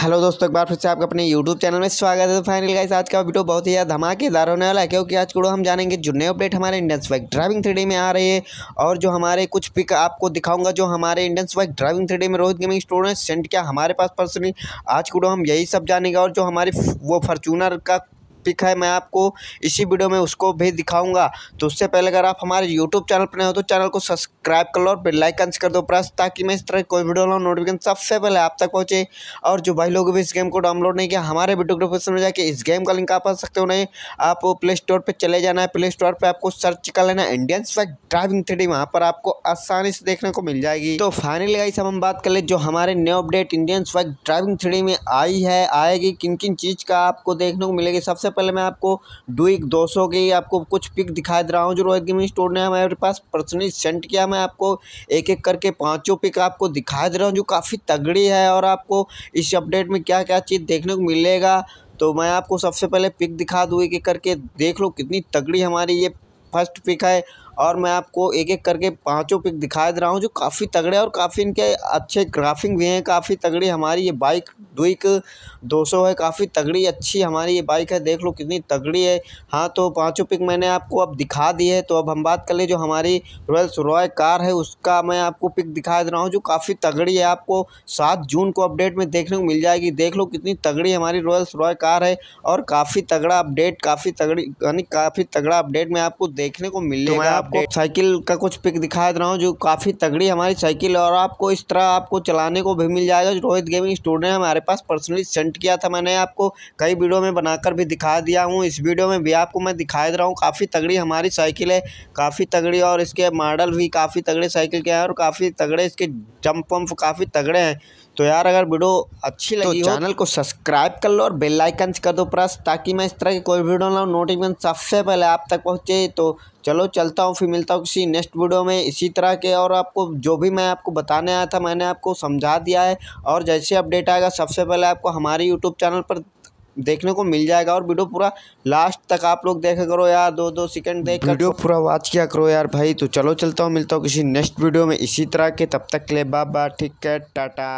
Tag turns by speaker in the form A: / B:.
A: hello दोस्तों एक बार फिर से आपका अपने यूट्यूब चैनल में स्वागत है तो फाइनल गाइस आज का वीडियो बहुत ही ज़्यादा धमाकेदार होने वाला है क्योंकि आज को हम जानेंगे जो नए अपडेट हमारे इंडियन स्वाइक ड्राइविंग थ्री में आ रही है और जो हमारे कुछ पिक आपको दिखाऊंगा जो हमारे इंडियन स्वैग ड्राइविंग थ्री में रोहित गेमिंग स्टोर ने सेंड किया हमारे पास पर्सनली आज को हम यही सब जानेंगे और जो हमारे वो फॉर्चूनर का पिक है मैं आपको इसी वीडियो में उसको भी दिखाऊंगा तो उससे पहले अगर आप हमारे यूट्यूब चैनल पर हो तो चैनल को सब्सक्राइब सब्सक्राइब कर लो और लाइक कर दो प्रेस ताकि मैं इस तरह कोई वीडियो लाऊँ नोटिफिकेशन सबसे पहले आप तक पहुँचे और जो भाई लोग भी इस गेम को डाउनलोड नहीं किया हमारे वीडियो डिस्क्रिप्शन में जाकर इस गेम का लिंक आप पा सकते हो नहीं आप प्ले स्टोर पर चले जाना है प्ले स्टोर पर आपको सर्च कर लेना इंडियन स्पैक ड्राइविंग थ्री वहाँ पर आपको आसानी से देखने को मिल जाएगी तो फाइनली गाइस हम बात कर ले जो हमारे new update Indian spec driving three में आई है आएगी किन किन चीज़ का आपको देखने को मिलेगी सबसे पहले मैं आपको डुइक दो की आपको कुछ पिक दिखा दे रहा हूँ जो रोहित गेमिंग स्टोर ने हमारे पास पर्सनली सेंड किया मैं आपको एक एक करके पांचों पिक आपको दिखा दे रहा हूँ जो काफ़ी तगड़ी है और आपको इस अपडेट में क्या क्या चीज़ देखने को मिलेगा तो मैं आपको सबसे पहले पिक दिखा दूँ एक एक करके देख लो कितनी तगड़ी हमारी ये फर्स्ट पिक है और मैं आपको एक एक करके पाँचों पिक दिखा दे रहा हूँ जो काफ़ी तगड़े और काफ़ी इनके अच्छे ग्राफिंग भी हैं काफ़ी तगड़ी हमारी ये बाइक दो 200 है काफ़ी तगड़ी अच्छी हमारी ये बाइक है देख लो कितनी तगड़ी है हाँ तो पाँचों पिक मैंने आपको अब दिखा दी है तो अब हम बात कर ले जो हमारी रॉयल्स रॉय कार है उसका मैं आपको पिक दिखा दे रहा हूँ जो काफ़ी तगड़ी है आपको सात जून को अपडेट में देखने को मिल जाएगी देख लो कितनी तगड़ी हमारी रॉयल्स रॉय कार है और काफ़ी तगड़ा अपडेट काफ़ी तगड़ी यानी काफ़ी तगड़ा अपडेट में आपको देखने को तो मिलेगा आपको साइकिल का कुछ पिक दिखा दे रहा हूँ जो काफ़ी तगड़ी हमारी साइकिल और आपको इस तरह आपको चलाने को भी मिल जाएगा रोहित गेमिंग ने हमारे पास पर्सनली सेंड किया था मैंने आपको कई वीडियो में बनाकर भी दिखा दिया हूँ इस वीडियो में भी आपको मैं दिखाई दे रहा हूँ काफ़ी तगड़ी हमारी साइकिल है काफ़ी तगड़ी और इसके मॉडल भी काफ़ी तगड़े साइकिल के हैं और काफ़ी तगड़े इसके जंप वंप काफ़ी तगड़े हैं तो यार अगर वीडियो अच्छी तो लगी तो चैनल को सब्सक्राइब कर लो और बेल आइकन कर दो प्रेस ताकि मैं इस तरह की कोई वीडियो ना नोटिफिकेशन सबसे पहले आप तक पहुंचे तो चलो चलता हूँ फिर मिलता हूँ किसी नेक्स्ट वीडियो में इसी तरह के और आपको जो भी मैं आपको बताने आया था मैंने आपको समझा दिया है और जैसे अपडेट आएगा सबसे पहले आपको हमारे यूट्यूब चैनल पर देखने को मिल जाएगा और वीडियो पूरा लास्ट तक आप लोग देखा करो यार दो दो सेकंड देख वीडियो तो- पूरा वॉच किया करो यार भाई तो चलो चलता हूँ मिलता हूँ किसी नेक्स्ट वीडियो में इसी तरह के तब तक के लिए बाबा ठीक है टाटा